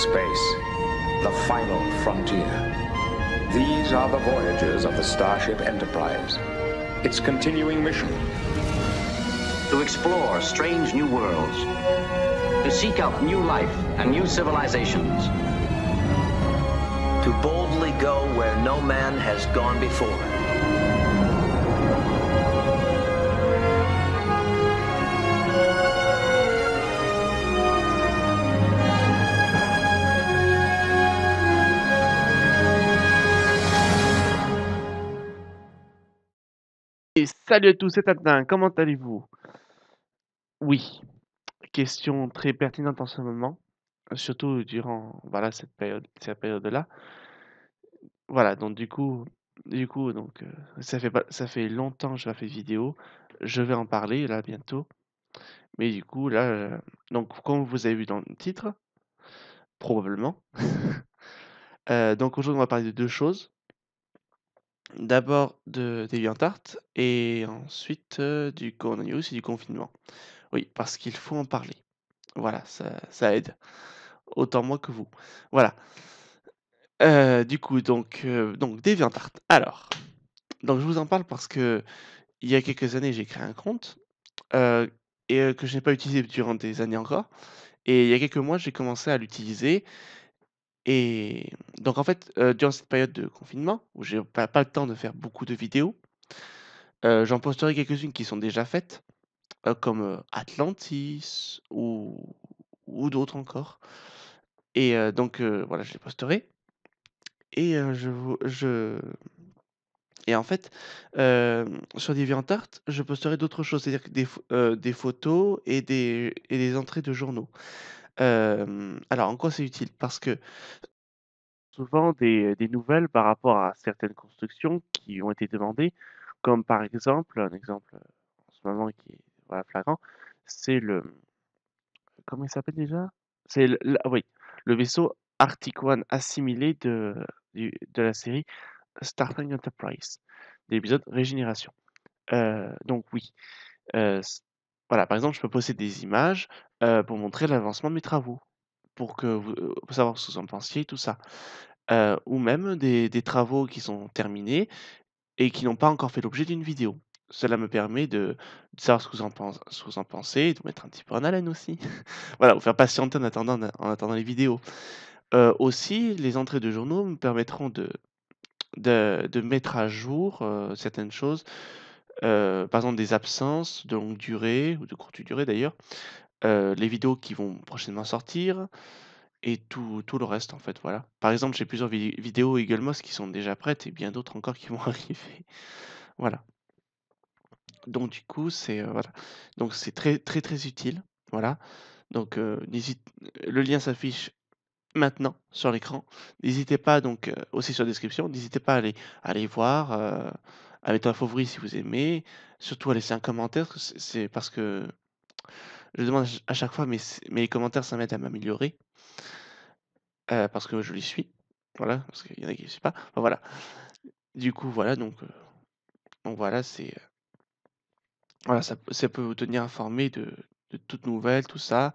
space, the final frontier. These are the voyages of the Starship Enterprise, its continuing mission. To explore strange new worlds, to seek out new life and new civilizations, to boldly go where no man has gone before. Salut à tous, c'est Tintin, comment allez-vous Oui, question très pertinente en ce moment, surtout durant voilà, cette période cette période là. Voilà, donc du coup du coup donc euh, ça fait ça fait longtemps que je n'ai pas fait de vidéo, je vais en parler là bientôt. Mais du coup là euh, donc comme vous avez vu dans le titre probablement euh, donc aujourd'hui on va parler de deux choses. D'abord de DeviantArt et ensuite euh, du coronavirus et du confinement. Oui, parce qu'il faut en parler. Voilà, ça, ça aide. Autant moi que vous. Voilà. Euh, du coup, donc, euh, donc DeviantArt. Alors, donc je vous en parle parce que il y a quelques années, j'ai créé un compte et que je n'ai pas utilisé durant des années encore. Et il y a quelques mois, j'ai commencé à l'utiliser et donc, en fait, durant cette période de confinement, où j'ai pas, pas le temps de faire beaucoup de vidéos, j'en posterai quelques-unes qui sont déjà faites, comme Atlantis ou, ou d'autres encore. Et donc, voilà, je les posterai. Et je, je, et en fait, euh, sur DeviantArt, je posterai d'autres choses, c'est-à-dire des, des, photos et des, et des entrées de journaux alors en quoi c'est utile? Parce que souvent des, nouvelles par rapport à certaines constructions qui ont été demandées, comme par exemple, un exemple en ce moment qui est voilà, flagrant, c'est le mmh, comment il s'appelle déjà? C'est le oui, le vaisseau Arctic One assimilé de de la série Trek Enterprise, de l'épisode Régénération. donc oui, voilà, par exemple, je peux poster des images euh, pour montrer l'avancement de mes travaux, pour, que vous, euh, savoir ce que vous en pensiez, tout ça. Euh, ou même des, travaux qui sont terminés et qui n'ont pas encore fait l'objet d'une vidéo. Cela me permet de, savoir ce que, vous en en pensez et de vous mettre un petit peu en haleine aussi. voilà, vous faire patienter en attendant, en attendant les vidéos. aussi, les entrées de journaux me permettront de, de, mettre à jour certaines choses, par exemple des absences de longue durée ou de courte durée d'ailleurs, euh, les vidéos qui vont prochainement sortir et tout, le reste en fait voilà. Par exemple j'ai plusieurs vidéos Eagle Moss qui sont déjà prêtes et bien d'autres encore qui vont arriver. voilà. Donc du coup c'est euh, voilà. Donc c'est très très très utile. Voilà. Donc euh, le lien s'affiche maintenant sur l'écran. N'hésitez pas donc aussi sur la description, n'hésitez pas à aller, aller voir à mettre un favori si vous aimez, surtout à laisser un commentaire, c'est parce que je demande à chaque fois, mais, les commentaires, ça m'aide à m'améliorer. Euh, parce que je les suis. Voilà, parce qu'il y en a qui le suivent pas. voilà. Du coup, voilà, donc, euh, donc voilà, c'est, euh, voilà, ça peut vous tenir informé de toutes nouvelles, tout ça.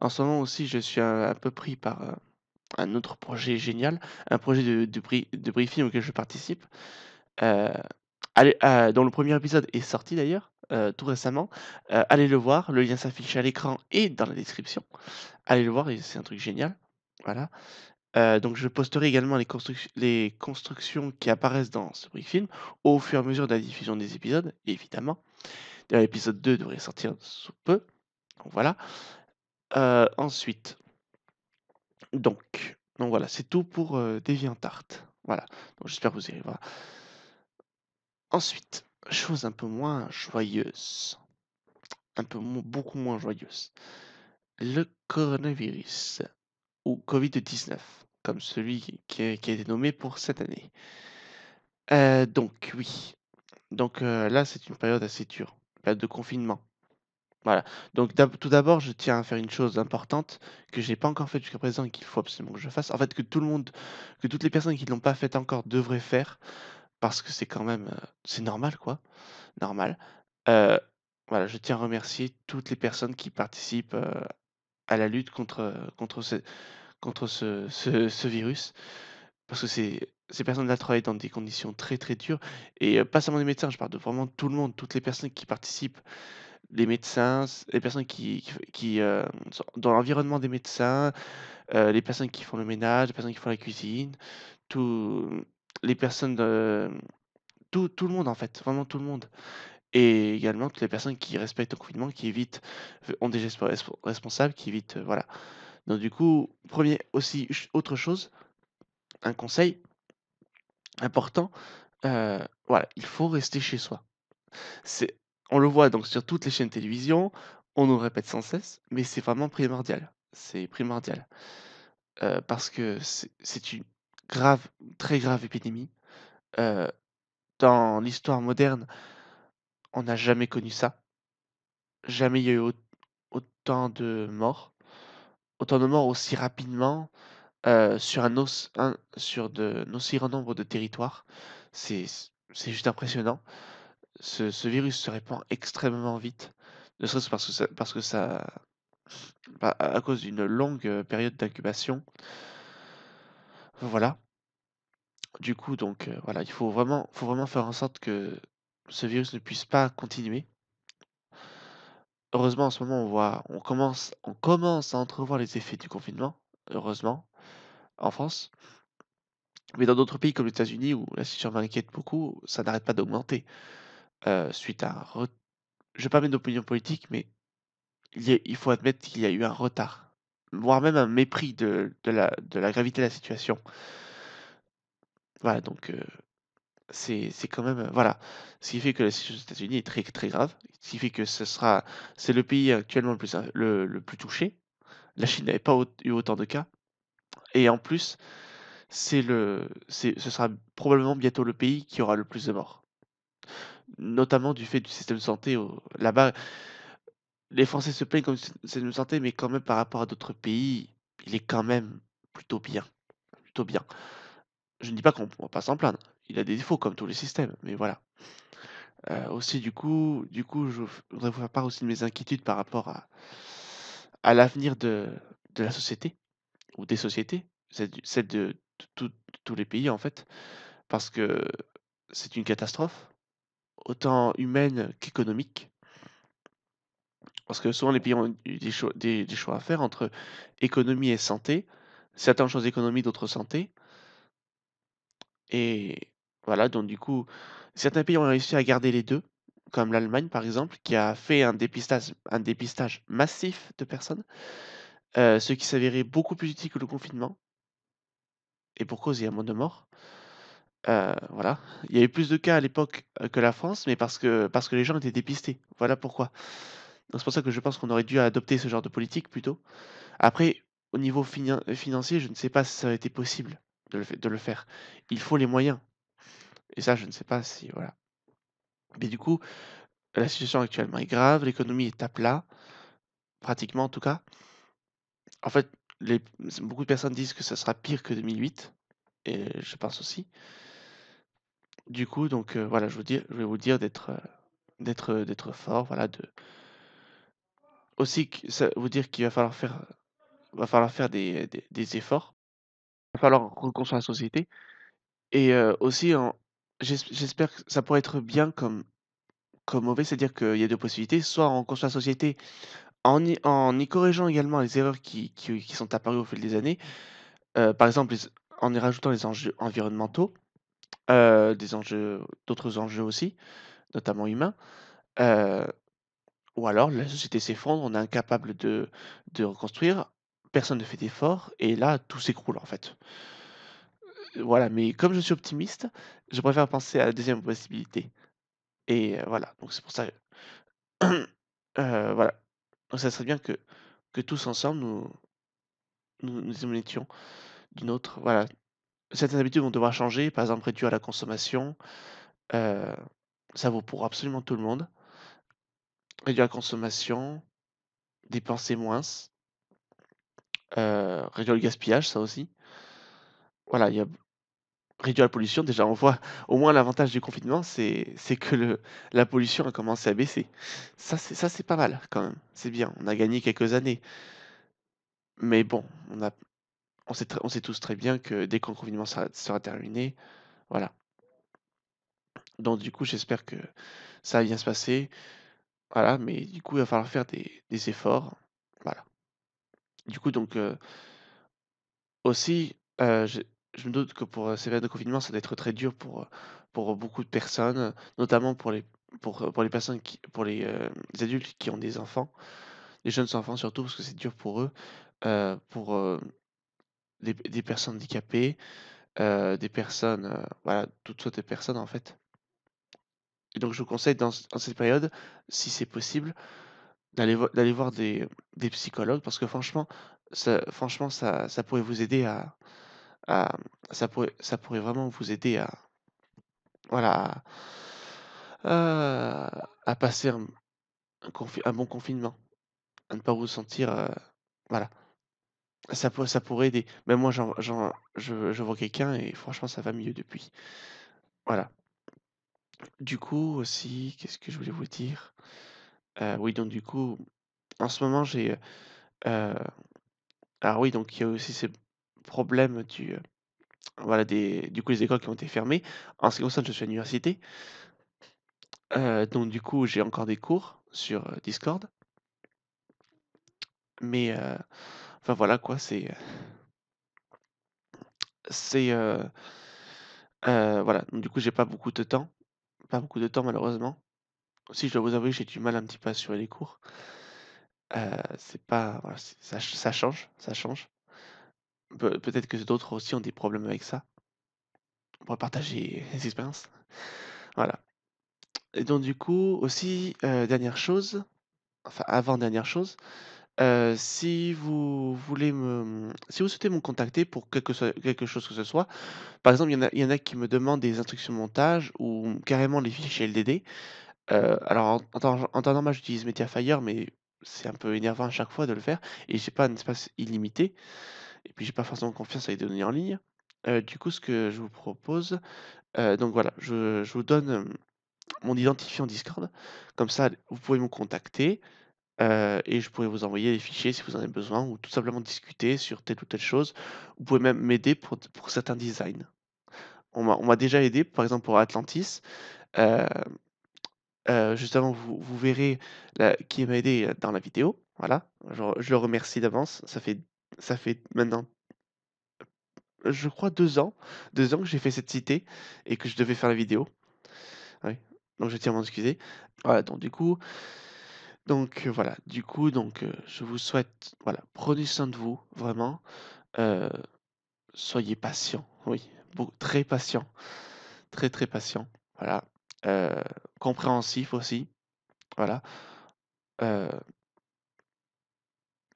En ce moment aussi, je suis un peu pris par, un autre projet génial, un projet de de briefing auquel je participe. allez, dont le premier épisode est sorti d'ailleurs. Euh, tout récemment. Euh, allez le voir, le lien s'affiche à l'écran et dans la description. Allez le voir, c'est un truc génial. Voilà. Euh, donc je posterai également les, les, constructions qui apparaissent dans ce brief film au fur et à mesure de la diffusion des épisodes, évidemment. l'épisode 2 devrait sortir sous peu. voilà. ensuite, donc, donc voilà, c'est tout pour DeviantArt. Voilà, donc j'espère que vous y voir. Ensuite, chose un peu moins joyeuse, un peu beaucoup moins joyeuse, le coronavirus ou Covid-19, comme celui qui a, été nommé pour cette année. Euh, donc oui, donc euh, là c'est une période assez dure, période de confinement. Voilà. Donc tout d'abord, je tiens à faire une chose importante que je n'ai pas encore faite jusqu'à présent et qu'il faut absolument que je fasse. En fait, que tout le monde, que toutes les personnes qui ne l'ont pas fait encore devraient faire parce que c'est quand même, c'est normal quoi, normal. voilà, je tiens à remercier toutes les personnes qui participent à la lutte contre, contre, ce, contre ce, ce, virus, parce que c'est, ces personnes-là travaillent dans des conditions très très dures, et pas seulement les médecins, je parle de vraiment tout le monde, toutes les personnes qui participent, les médecins, les personnes qui, qui, sont dans l'environnement des médecins, les personnes qui font le ménage, les personnes qui font la cuisine, tout, les personnes de euh, tout, le monde en fait, vraiment tout le monde. Et également toutes les personnes qui respectent le confinement, qui évitent, ont des gestes responsables, qui évitent, euh, voilà. Donc du coup, premier aussi autre chose, un conseil important, euh, voilà, il faut rester chez soi. C'est, on le voit donc sur toutes les chaînes de télévision, on nous répète sans cesse, mais c'est vraiment primordial. C'est primordial. parce que c'est une grave, très grave épidémie. dans l'histoire moderne, on n'a jamais connu ça. Jamais il y a eu autant de morts, autant de morts aussi rapidement sur un, aussi grand nombre de territoires. C'est, juste impressionnant. Ce, virus se répand extrêmement vite, ne serait-ce parce que parce que ça, bah, à cause d'une longue période d'incubation. Voilà. Du coup, donc voilà, il faut vraiment, faut vraiment faire en sorte que ce virus ne puisse pas continuer. Heureusement, en ce moment, on voit, on commence, on commence à entrevoir les effets du confinement, heureusement, en France. Mais dans d'autres pays comme les États-Unis, où la situation m'inquiète beaucoup, ça n'arrête pas d'augmenter. suite à. Je ne pas mettre d'opinion politique, mais il, il faut admettre qu'il y a eu un retard voire même un mépris de, de, la, de la gravité de la situation. Voilà, donc c'est quand même. Voilà. Ce qui fait que la situation aux États-Unis est très, très grave. Ce qui fait que ce sera. C'est le pays actuellement le plus, le, plus touché. La Chine n'avait pas eu autant de cas. Et en plus, c'est le, ce sera probablement bientôt le pays qui aura le plus de morts. Notamment du fait du système de santé là-bas les Français se plaignent comme c'est une santé, mais quand même par rapport à d'autres pays, il est quand même plutôt bien. Plutôt bien. Je ne dis pas qu'on ne va pas s'en plaindre. Il a des défauts comme tous les systèmes, mais voilà. Euh, aussi, du coup, du coup, je voudrais vous faire part aussi de mes inquiétudes par rapport à, l'avenir de, la société, ou des sociétés, celle, de, tous les pays en fait, parce que c'est une catastrophe, autant humaine qu'économique. Parce que souvent, les pays ont des choix, à faire entre économie et santé. Certaines choses économie, d'autres santé. Et voilà, donc du coup, certains pays ont réussi à garder les deux, comme l'Allemagne par exemple, qui a fait un dépistage, massif de personnes, euh, ce qui s'avérait beaucoup plus utile que le confinement. Et pour cause, il y a moins de morts. Euh, voilà. Il y avait plus de cas à l'époque euh, que la France, mais parce que, parce que les gens étaient dépistés. Voilà pourquoi c'est pour ça que je pense qu'on aurait dû adopter ce genre de politique plutôt. Après, au niveau financier, je ne sais pas si ça aurait été possible de le, faire. Il faut les moyens. Et ça, je ne sais pas si. Voilà. Mais du coup, la situation actuellement est grave, l'économie est à plat, pratiquement en tout cas. En fait, beaucoup de personnes disent que ça sera pire que 2008, et je pense aussi. Du coup, donc euh, voilà, je, vais vous dire d'être, euh, d'être fort, voilà, de, aussi, ça veut dire qu'il va falloir faire, va falloir faire des, des, efforts, il va falloir reconstruire la société. Et euh, aussi, j'espère que ça pourrait être bien comme, comme mauvais, c'est-à-dire qu'il y a deux possibilités. Soit on construit la société en y, en y corrigeant également les erreurs qui, qui, sont apparues au fil des années, euh, par exemple en y rajoutant les enjeux environnementaux, euh, des enjeux, d'autres enjeux aussi, notamment humains, ou alors la société s'effondre, on est incapable de, reconstruire, personne ne fait d'effort et là, tout s'écroule en fait. Euh, voilà, mais comme je suis optimiste, je préfère penser à la deuxième possibilité. Et euh, voilà, donc c'est pour ça. euh, voilà. Donc ça serait bien que, que tous ensemble, nous nous, nous émettions d'une autre. Voilà. Certaines habitudes vont devoir changer, par exemple réduire la consommation. Euh, ça vaut pour absolument tout le monde. Réduire la consommation, dépenser moins, réduire le gaspillage, ça aussi. Voilà, il y a réduire la pollution. Déjà, on voit au moins l'avantage du confinement, c'est que la pollution a commencé à baisser. Ça, c'est pas mal quand même. C'est bien. On a gagné quelques années. Mais bon, on sait, tous très bien que dès que confinement sera, sera terminé, voilà. Donc du coup, j'espère que ça va bien se passer. Voilà, mais du coup, il va falloir faire des, efforts. Voilà. Du coup, donc, aussi, je, me doute que pour ces périodes de confinement, ça doit être très dur pour, pour beaucoup de personnes, notamment pour les, pour, pour les personnes qui, pour les, adultes qui ont des enfants, les jeunes enfants surtout, parce que c'est dur pour eux, pour des, personnes handicapées, des personnes, voilà, toutes sortes de personnes en fait. Et donc, je vous conseille dans, cette période, si c'est possible, d'aller voir des, psychologues parce que franchement, ça, franchement, ça, pourrait vous aider à, ça, pourrait, ça pourrait vraiment vous aider à, voilà, à, euh, passer un, bon confinement, à ne pas vous sentir, euh, voilà, ça, ça pourrait aider. Même moi, je vois quelqu'un et franchement, ça va mieux depuis. Voilà. Du coup, aussi, qu'est-ce que je voulais vous dire? oui, donc du coup, en ce moment, j'ai, alors oui, donc il y a aussi ces problèmes du, voilà, des du coup, les écoles qui ont été fermées. En ce qui concerne, je suis à l'université donc du coup, j'ai encore des cours sur, Discord. Mais, enfin voilà quoi, c'est, c'est, voilà, donc du coup, j'ai pas beaucoup de temps. Pas beaucoup de temps, malheureusement. Aussi, je dois vous avouer, que j'ai du mal un petit peu à assurer les cours. Euh, c'est pas ça change, ça change. peut-être que d'autres aussi ont des problèmes avec ça. On pourrait partager les expériences. Voilà et donc du coup aussi, euh, dernière chose, enfin avant-dernière chose si vous voulez me si vous souhaitez me contacter pour quelque soit quelque chose que ce soit, par exemple, il y en a qui me demandent des instructions de montage ou carrément les fichiers LDD. alors en temps normal, j'utilise Mediafire, mais c'est un peu énervant à chaque fois de le faire et j'ai pas un espace illimité et puis j'ai pas forcément confiance à les données en ligne. du coup, ce que je vous propose, donc voilà, je vous donne, mon identifiant Discord, comme ça, vous pouvez me contacter. Euh, et je pourrais vous envoyer les fichiers si vous en avez besoin ou tout simplement discuter sur telle ou telle chose. Vous pouvez même m'aider pour, pour certains designs. On m'a déjà aidé, par exemple pour Atlantis. Euh, euh juste vous, vous verrez la- qui m'a aidé dans la vidéo. Voilà, je, je le remercie d'avance. Ça fait, ça fait maintenant, je crois, deux ans, deux ans que j'ai fait cette cité et que je devais faire la vidéo. Donc je tiens à m'en excuser. Voilà, donc du coup, donc euh, voilà, du coup, donc euh, je vous souhaite, voilà, prenez soin de vous, vraiment. Euh, soyez patient, oui, très patient, très très patient, voilà. compréhensif aussi, voilà.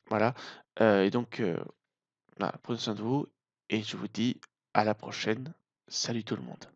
voilà. et donc, prenez soin de vous et je vous dis à la prochaine. Salut tout le monde.